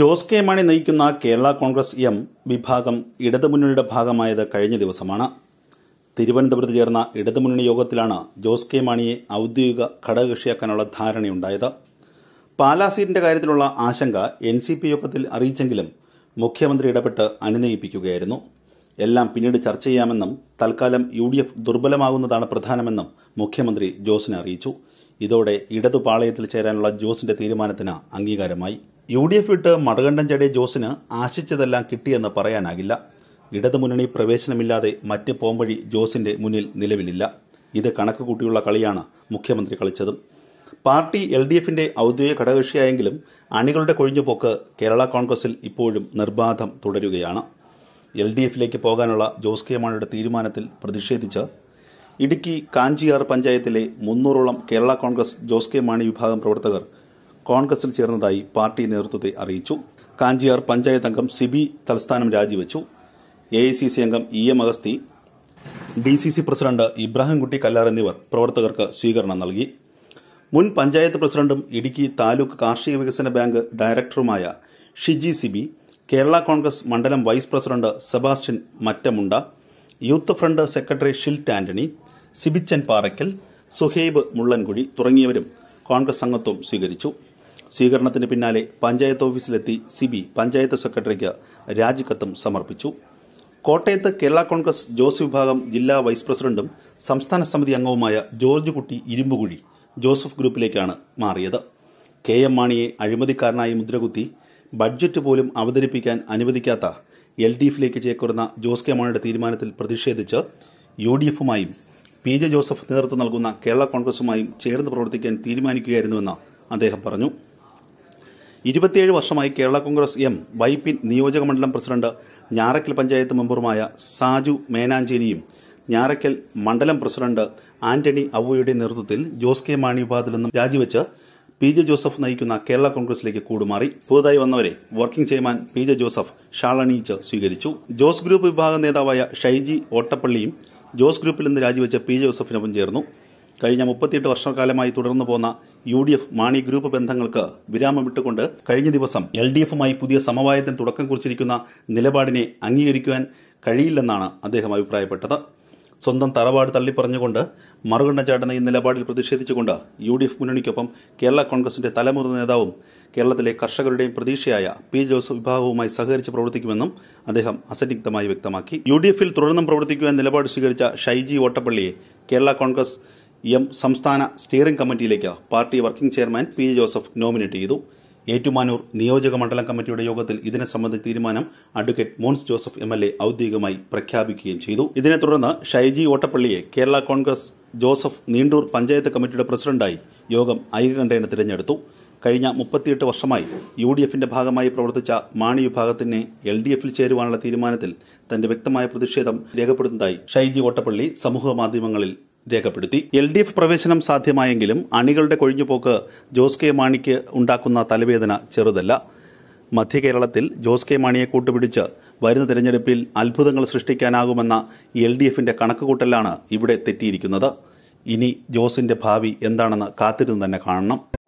Jose K Mani നയിക്കുന്ന Kerala Congress M വിഭാഗം ഇടതുമുന്നണിയുടെ ഭാഗമായത് കഴിഞ്ഞ ദിവസമാണ് തിരുവനന്തപുരത്ത് ചേർന്ന ഇടതുമുന്നണി യോഗത്തിലാണ് ജോസ് കെ മാണിയെ ഔദ്യോഗിക ഘടകകക്ഷിയാക്കാനുള്ള ധാരണയുണ്ടായത് പാലാ സീറ്റിന്റെ കാര്യത്തിലുള്ള ആശങ്ക എൻ സി പി യോഗത്തിൽ അറിയിച്ചെങ്കിലും മുഖ്യമന്ത്രി ഇടപെട്ട് അനുനയിപ്പിക്കുകയായിരുന്നു എല്ലാം പിന്നീട് ചർച്ച ചെയ്യാമെന്നും തൽക്കാലം യു ഡി എഫ് ദുർബലമാകുന്നതാണ് പ്രധാനമെന്നും മുഖ്യമന്ത്രി ജോസിനെ അറിയിച്ചു ഇതോടെ ഇടതുപാളയത്തിൽ പാളയത്തിൽ ചേരാനുള്ള ജോസിന്റെ തീരുമാനത്തിന് അംഗീകാരമായി യു ഡി എഫ് വിട്ട് മടകണ്ഠൻ ചടേ ജോസിന് ആശിച്ചതെല്ലാം കിട്ടിയെന്ന് പറയാനാകില്ല ഇടതു മുന്നണി പ്രവേശനമില്ലാതെ മറ്റ് പോംവഴി ജോസിന്റെ മുന്നിൽ നിലവിലില്ല ഇത് കണക്ക് കൂട്ടിയുള്ള കളിയാണ് മുഖ്യമന്ത്രി കളിച്ചതും പാർട്ടി എൽ ഡി എഫിന്റെ ഔദ്യോഗിക ഘടകകക്ഷിയായെങ്കിലും അണികളുടെ കൊഴിഞ്ഞുപോക്ക് കേരള കോൺഗ്രസിൽ ഇപ്പോഴും നിർബാധം തുടരുകയാണ് എൽ ഡി എഫിലേക്ക് പോകാനുള്ള ജോസ് കെ മാണിയുടെ തീരുമാനത്തിൽ പ്രതിഷേധിച്ച് ഇടുക്കി കാഞ്ചിയാർ പഞ്ചായത്തിലെ മുന്നൂറോളം കേരള കോൺഗ്രസ് ജോസ് കെ മാണി വിഭാഗം പ്രവർത്തകർ കോൺഗ്രസിൽ ചേർന്നതായി പാർട്ടി നേതൃത്വത്തെ അറിയിച്ചു കാഞ്ചിയാർ പഞ്ചായത്ത് അംഗം സിബി തൽസ്ഥാനം രാജിവെച്ചു എ ഐ സി സി അംഗം E M Agasthi D C C president Ibrahimkutty Kallar എന്നിവർ പ്രവർത്തകർക്ക് സ്വീകരണം നൽകി മുൻ പഞ്ചായത്ത് പ്രസിഡന്റും ഇടുക്കി താലൂക്ക് കാർഷിക വികസന ബാങ്ക് ഡയറക്ടറുമായ ഷിജി സിബി കേരള കോൺഗ്രസ് മണ്ഡലം vice president Sebastian Mattamunda youth front secretary Shilt Antony Sibichan Parackal Suheb Mullankuzhi തുടങ്ങിയവരും കോൺഗ്രസ് അംഗത്വം സ്വീകരിച്ചു സ്വീകരണത്തിന് പിന്നാലെ പഞ്ചായത്ത് ഓഫീസിലെത്തി സിബി പഞ്ചായത്ത് സെക്രട്ടറിക്ക് രാജിക്കത്തും സമർപ്പിച്ചു കോട്ടയത്ത് കേരള കോൺഗ്രസ് ജോസ് വിഭാഗം ജില്ലാ വൈസ് പ്രസിഡന്റും സംസ്ഥാന സമിതി അംഗവുമായ ജോർജ് കുട്ടി ഇരുമ്പുകുഴി ജോസഫ് ഗ്രൂപ്പിലേക്കാണ് മാറിയത് കെ എം മാണിയെ അഴിമതിക്കാരനായി മുദ്രകുത്തി ബഡ്ജറ്റ് പോലും അവതരിപ്പിക്കാൻ അനുവദിക്കാത്ത എൽ ഡി എഫിലേക്ക് ചേക്കുറുന്ന ജോസ് കെ മാണിയുടെ തീരുമാനത്തിൽ പ്രതിഷേധിച്ച് യു ഡി എഫുമായും പി ജെ ജോസഫ് നേതൃത്വം നൽകുന്ന കേരള കോൺഗ്രസുമായും ചേർന്ന് പ്രവർത്തിക്കാൻ തീരുമാനിക്കുകയായിരുന്നുവെന്ന് അദ്ദേഹം പറഞ്ഞു ഇരുപത്തിയേഴ് വർഷമായി Kerala Congress M Y P നിയോജക മണ്ഡലം പ്രസിഡന്റ് ഞാറക്കൽ പഞ്ചായത്ത് മെമ്പറുമായ സാജു മേനാഞ്ചേരിയും ഞാറക്കൽ മണ്ഡലം പ്രസിഡന്റ് ആന്റണി അവയുടെ നേതൃത്വത്തിൽ ജോസ് കെ മാണി വിഭാഗത്തിൽ നിന്നും രാജിവെച്ച് പി ജെ ജോസഫ് നയിക്കുന്ന കേരള കോൺഗ്രസിലേക്ക് കൂടുമാറി പുതുതായി വന്നവരെ working chairman P J Joseph ഷാളണിയിച്ച് സ്വീകരിച്ചു ജോസ് ഗ്രൂപ്പ് വിഭാഗ നേതാവായ ഷൈജി ഓട്ടപ്പള്ളിയും ജോസ് ഗ്രൂപ്പിൽ നിന്ന് രാജിവെച്ച പി ജെ ജോസഫിനൊപ്പം ചേർന്നു കഴിഞ്ഞ മുപ്പത്തിയെട്ട് വർഷക്കാലമായി തുടർന്നു പോന്ന U D F Mani group ബന്ധങ്ങൾക്ക് വിരാമമിട്ടുകൊണ്ട് കഴിഞ്ഞ ദിവസം എൽ ഡി എഫുമായി പുതിയ സമവായത്തിന് തുടക്കം കുറിച്ചിരിക്കുന്ന നിലപാടിനെ അംഗീകരിക്കുവാൻ കഴിയില്ലെന്നാണ് അദ്ദേഹം അഭിപ്രായപ്പെട്ടത് സ്വന്തം തറവാട് തള്ളിപ്പറഞ്ഞുകൊണ്ട് മറുകണ്ഠ ഈ നിലപാടിൽ പ്രതിഷേധിച്ചുകൊണ്ട് യു ഡി എഫ് മുന്നണിക്കൊപ്പം കേരള കോൺഗ്രസിന്റെ തലമുറ നേതാവും കേരളത്തിലെ കർഷകരുടെയും പ്രതീക്ഷയായ പി ജോസഫ് വിഭാഗവുമായി സഹകരിച്ച് പ്രവർത്തിക്കുമെന്നും അദ്ദേഹം അസന്നിഗ്ധമായി വ്യക്തമാക്കി യു ഡി എഫിൽ തുടർന്നും പ്രവർത്തിക്കുവാൻ നിലപാട് സ്വീകരിച്ച ഷൈജി ഓട്ടപ്പള്ളിയെ കേരള കോൺഗ്രസ് എം സംസ്ഥാന സ്റ്റിയറിംഗ് കമ്മിറ്റിയിലേക്ക് party working chairman P Joseph nominate ചെയ്തു ഏറ്റുമാനൂർ നിയോജക മണ്ഡലം കമ്മിറ്റിയുടെ യോഗത്തിൽ ഇതിനെ സംബന്ധിച്ച തീരുമാനം advocate Mons Joseph M L A ഔദ്യോഗികമായി പ്രഖ്യാപിക്കുകയും ചെയ്തു ഇതിനെ തുടർന്ന് ഷൈജി ഓട്ടപ്പള്ളിയെ കേരള കോൺഗ്രസ് ജോസഫ് നീണ്ടൂർ പഞ്ചായത്ത് കമ്മിറ്റിയുടെ പ്രസിഡന്റായി യോഗം ഐകകണ്ഠേന തിരഞ്ഞെടുത്തു കഴിഞ്ഞ മുപ്പത്തിയെട്ട് വർഷമായി യു ഡി എഫിന്റെ ഭാഗമായി പ്രവർത്തിച്ച മാണി വിഭാഗത്തിനെ എൽ ഡി എഫിൽ ചേരുവാനുള്ള തീരുമാനത്തിൽ തന്റെ വ്യക്തമായ പ്രതിഷേധം രേഖപ്പെടുത്തുന്നതായി ഷൈജി ഓട്ടപ്പള്ളി സമൂഹ മാധ്യമങ്ങളിൽ രേഖപ്പെടുത്തി എൽ ഡി എഫ് പ്രവേശനം സാധ്യമായെങ്കിലും അണികളുടെ കൊഴിഞ്ഞുപോക്ക് ജോസ് കെ മാണിക്ക് ഉണ്ടാക്കുന്ന തലവേദന ചെറുതല്ല മധ്യ കേരളത്തിൽ ജോസ് കെ മാണിയെ കൂട്ടുപിടിച്ച് വരുന്ന തെരഞ്ഞെടുപ്പിൽ അത്ഭുതങ്ങൾ സൃഷ്ടിക്കാനാകുമെന്ന എൽ ഡി എഫിന്റെ കണക്കുകൂട്ടലാണ് ഇവിടെ തെറ്റിയിരിക്കുന്നത് ഇനി ജോസിന്റെ ഭാവി എന്താണെന്ന് കാത്തിരുന്ന് തന്നെ കാണണം